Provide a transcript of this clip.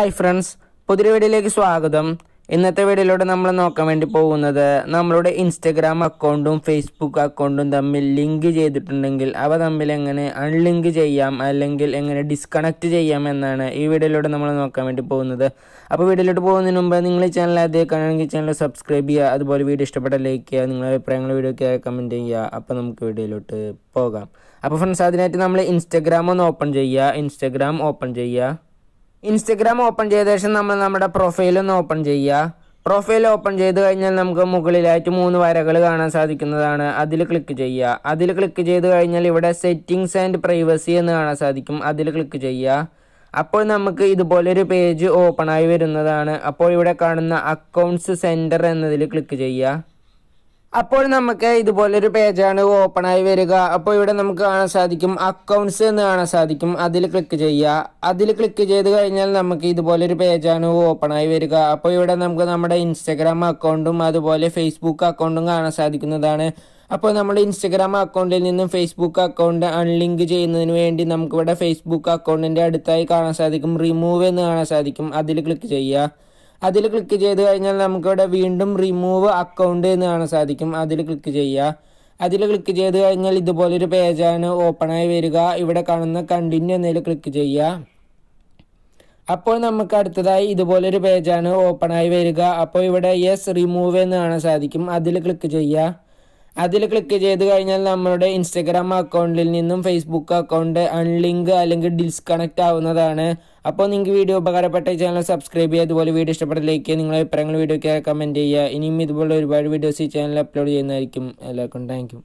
hi friends പുതിയ വീഡിയോയിലേക്ക് സ്വാഗതം ഇന്നത്തെ വീഡിയോയിലൂടെ നമ്മൾ നോക്കാൻ വേണ്ടി പോകുന്നത് നമ്മളുടെ ഇൻസ്റ്റഗ്രാം അക്കൗണ്ടും ഫേസ്ബുക്ക് അക്കൗണ്ടും തമ്മിൽ ലിങ്ക് ചെയ്തിട്ടുണ്ടെങ്കിൽ അവ തമ്മിൽ എങ്ങനെ അൺലിങ്ക് ചെയ്യാം അല്ലെങ്കിൽ എങ്ങനെ ഡിസ്കണക്ട് ചെയ്യാം എന്നാണ് ഈ വീഡിയോയിലൂടെ നമ്മൾ നോക്കാൻ വേണ്ടി പോകുന്നത് അപ്പോൾ വീഡിയോയിലോട്ട് പോകുന്നതിന് മുമ്പ് നിങ്ങൾ ഈ ചാനൽ ആദ്യം കാണണമെങ്കിൽ ചാനൽ സബ്സ്ക്രൈബ് ചെയ്യുക അതുപോലെ വീഡിയോ ഇഷ്ടപ്പെട്ട ലൈക്ക് ചെയ്യുക നിങ്ങളുടെ അഭിപ്രായങ്ങൾ വീഡിയോയ്ക്ക് കമൻറ്റ് ചെയ്യുക അപ്പോൾ നമുക്ക് വീഡിയോയിലോട്ട് പോകാം അപ്പോൾ ഫ്രണ്ട്സ് അതിനായിട്ട് നമ്മൾ ഇൻസ്റ്റഗ്രാം ഒന്ന് ഓപ്പൺ ചെയ്യുക ഇൻസ്റ്റഗ്രാം ഓപ്പൺ ചെയ്യുക ഇൻസ്റ്റഗ്രാം ഓപ്പൺ ചെയ്ത ശേഷം നമ്മൾ നമ്മുടെ പ്രൊഫൈൽ ഒന്ന് ഓപ്പൺ ചെയ്യുക പ്രൊഫൈൽ ഓപ്പൺ ചെയ്ത് കഴിഞ്ഞാൽ നമുക്ക് മുകളിലായിട്ട് മൂന്ന് വരകൾ കാണാൻ സാധിക്കുന്നതാണ് അതിൽ ക്ലിക്ക് ചെയ്യുക അതിൽ ക്ലിക്ക് ചെയ്ത് കഴിഞ്ഞാൽ ഇവിടെ സെറ്റിങ്സ് ആൻഡ് പ്രൈവസി എന്ന് കാണാൻ സാധിക്കും അതിൽ ക്ലിക്ക് ചെയ്യുക അപ്പോൾ നമുക്ക് ഇതുപോലൊരു പേജ് ഓപ്പണായി വരുന്നതാണ് അപ്പോൾ ഇവിടെ കാണുന്ന അക്കൗണ്ട്സ് സെൻറ്റർ എന്നതിൽ ക്ലിക്ക് ചെയ്യുക അപ്പോൾ നമുക്ക് ഇതുപോലൊരു പേജാണ് ഓപ്പൺ ആയി വരിക അപ്പോൾ ഇവിടെ നമുക്ക് കാണാൻ സാധിക്കും അക്കൗണ്ട്സ് എന്ന് കാണാൻ സാധിക്കും അതിൽ ക്ലിക്ക് ചെയ്യുക അതിൽ ക്ലിക്ക് ചെയ്ത് കഴിഞ്ഞാൽ നമുക്ക് ഇതുപോലൊരു പേജാണ് ഓപ്പൺ ആയി വരിക അപ്പോൾ ഇവിടെ നമുക്ക് നമ്മുടെ ഇൻസ്റ്റഗ്രാം അക്കൗണ്ടും അതുപോലെ ഫേസ്ബുക്ക് അക്കൗണ്ടും കാണാൻ സാധിക്കുന്നതാണ് അപ്പോൾ നമ്മുടെ ഇൻസ്റ്റഗ്രാം അക്കൗണ്ടിൽ നിന്നും ഫേസ്ബുക്ക് അക്കൗണ്ട് അൺലിങ്ക് ചെയ്യുന്നതിന് വേണ്ടി നമുക്കിവിടെ ഫേസ്ബുക്ക് അക്കൗണ്ടിൻ്റെ അടുത്തായി കാണാൻ സാധിക്കും റിമൂവ് എന്ന് കാണാൻ സാധിക്കും അതിൽ ക്ലിക്ക് ചെയ്യുക അതിൽ ക്ലിക്ക് ചെയ്ത് കഴിഞ്ഞാൽ നമുക്കിവിടെ വീണ്ടും റിമൂവ് അക്കൗണ്ട് എന്ന് കാണാൻ സാധിക്കും അതിൽ ക്ലിക്ക് ചെയ്യുക അതിൽ ക്ലിക്ക് ചെയ്ത് കഴിഞ്ഞാൽ ഇതുപോലൊരു പേജാണ് ഓപ്പണായി വരിക ഇവിടെ കാണുന്ന കണ്ടിന്യൂ എന്നതിൽ ക്ലിക്ക് ചെയ്യുക അപ്പോൾ നമുക്ക് അടുത്തതായി ഇതുപോലൊരു പേജാണ് ഓപ്പണായി വരിക അപ്പോൾ ഇവിടെ യെസ് റിമൂവ് എന്ന് കാണാൻ സാധിക്കും അതിൽ ക്ലിക്ക് ചെയ്യുക അതിൽ ക്ലിക്ക് ചെയ്ത് കഴിഞ്ഞാൽ നമ്മളുടെ ഇൻസ്റ്റഗ്രാം അക്കൗണ്ടിൽ നിന്നും ഫേസ്ബുക്ക് അക്കൗണ്ട് അൺലിങ്ക് അല്ലെങ്കിൽ ഡിസ്കണക്ട് ആവുന്നതാണ് അപ്പോൾ നിങ്ങൾക്ക് വീഡിയോ ഉപകാരപ്പെട്ട ചാനൽ സബ്സ്ക്രൈബ് ചെയ്യുക അതുപോലെ വീഡിയോ ഇഷ്ടപ്പെട്ടിലേക്ക് നിങ്ങളുടെ അഭിപ്രായങ്ങൾ വീഡിയോയ്ക്ക് കമൻറ്റ് ചെയ്യുക ഇനിയും ഇതുപോലെ ഒരുപാട് വീഡിയോസ് ഈ ചാനൽ അപ്ലോഡ് ചെയ്യുന്നതായിരിക്കും എല്ലാവർക്കും താങ്ക്